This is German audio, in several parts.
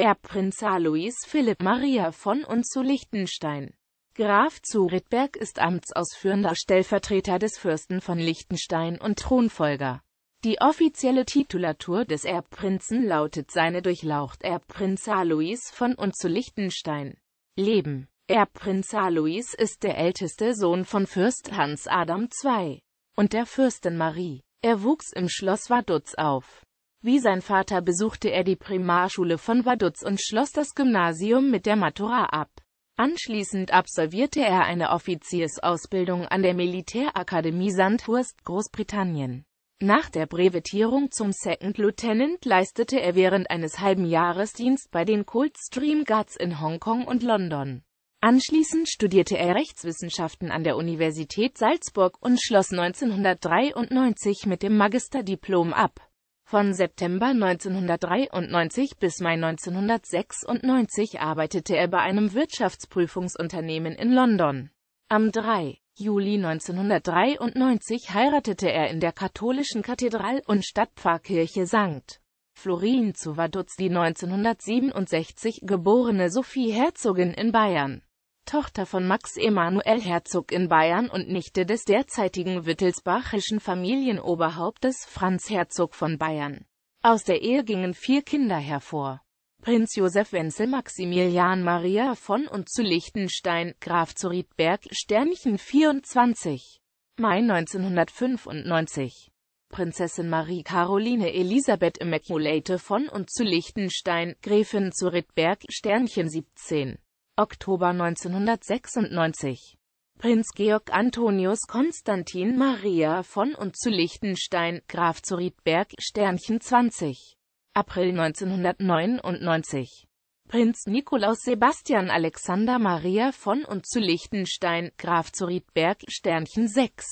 Erbprinz Alois Philipp Maria von und zu Liechtenstein. Graf zu Rittberg ist amtsausführender Stellvertreter des Fürsten von Liechtenstein und Thronfolger. Die offizielle Titulatur des Erbprinzen lautet seine Durchlaucht Erbprinz Alois von und zu Liechtenstein. Leben Erbprinz Alois ist der älteste Sohn von Fürst Hans Adam II und der Fürstin Marie. Er wuchs im Schloss Vaduz auf. Wie sein Vater besuchte er die Primarschule von Vaduz und schloss das Gymnasium mit der Matura ab. Anschließend absolvierte er eine Offiziersausbildung an der Militärakademie Sandhurst, Großbritannien. Nach der Brevetierung zum Second Lieutenant leistete er während eines halben Jahres Dienst bei den Coldstream Guards in Hongkong und London. Anschließend studierte er Rechtswissenschaften an der Universität Salzburg und schloss 1993 mit dem Magisterdiplom ab. Von September 1993 bis Mai 1996 arbeitete er bei einem Wirtschaftsprüfungsunternehmen in London. Am 3. Juli 1993 heiratete er in der katholischen Kathedral- und Stadtpfarrkirche St. Florin zu Vaduz die 1967 geborene Sophie Herzogin in Bayern. Tochter von Max Emanuel Herzog in Bayern und Nichte des derzeitigen wittelsbachischen Familienoberhauptes Franz Herzog von Bayern. Aus der Ehe gingen vier Kinder hervor. Prinz Josef Wenzel Maximilian Maria von und zu Liechtenstein, Graf zu Riedberg, Sternchen 24. Mai 1995. Prinzessin Marie Caroline Elisabeth Immaculate von und zu Liechtenstein, Gräfin zu Riedberg, Sternchen 17. Oktober 1996. Prinz Georg Antonius Konstantin Maria von und zu Liechtenstein, Graf zu Riedberg, Sternchen 20. April 1999. Prinz Nikolaus Sebastian Alexander Maria von und zu Liechtenstein, Graf zu Riedberg, Sternchen 6.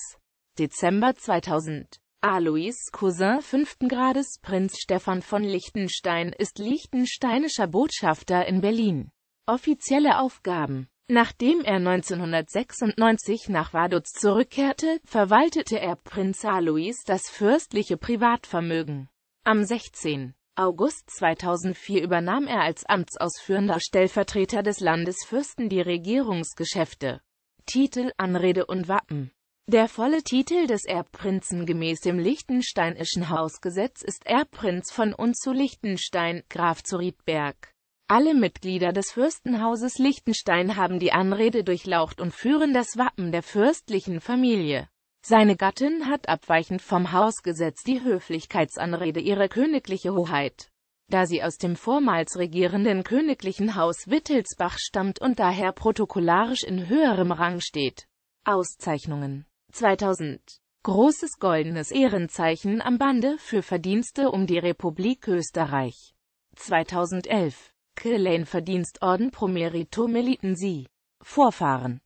Dezember 2000. Alois Cousin 5. Grades Prinz Stefan von Liechtenstein ist liechtensteinischer Botschafter in Berlin. Offizielle Aufgaben Nachdem er 1996 nach Vaduz zurückkehrte, verwaltete er Prinz Alois das fürstliche Privatvermögen. Am 16. August 2004 übernahm er als amtsausführender Stellvertreter des Landesfürsten die Regierungsgeschäfte, Titel, Anrede und Wappen. Der volle Titel des Erbprinzen gemäß dem Lichtensteinischen Hausgesetz ist Erbprinz von und zu Liechtenstein, Graf zu Riedberg. Alle Mitglieder des Fürstenhauses Liechtenstein haben die Anrede durchlaucht und führen das Wappen der fürstlichen Familie. Seine Gattin hat abweichend vom Hausgesetz die Höflichkeitsanrede ihrer königliche Hoheit. Da sie aus dem vormals regierenden königlichen Haus Wittelsbach stammt und daher protokollarisch in höherem Rang steht. Auszeichnungen 2000 Großes goldenes Ehrenzeichen am Bande für Verdienste um die Republik Österreich 2011 Kellen Verdienstorden pro Merito Militen Sie. Vorfahren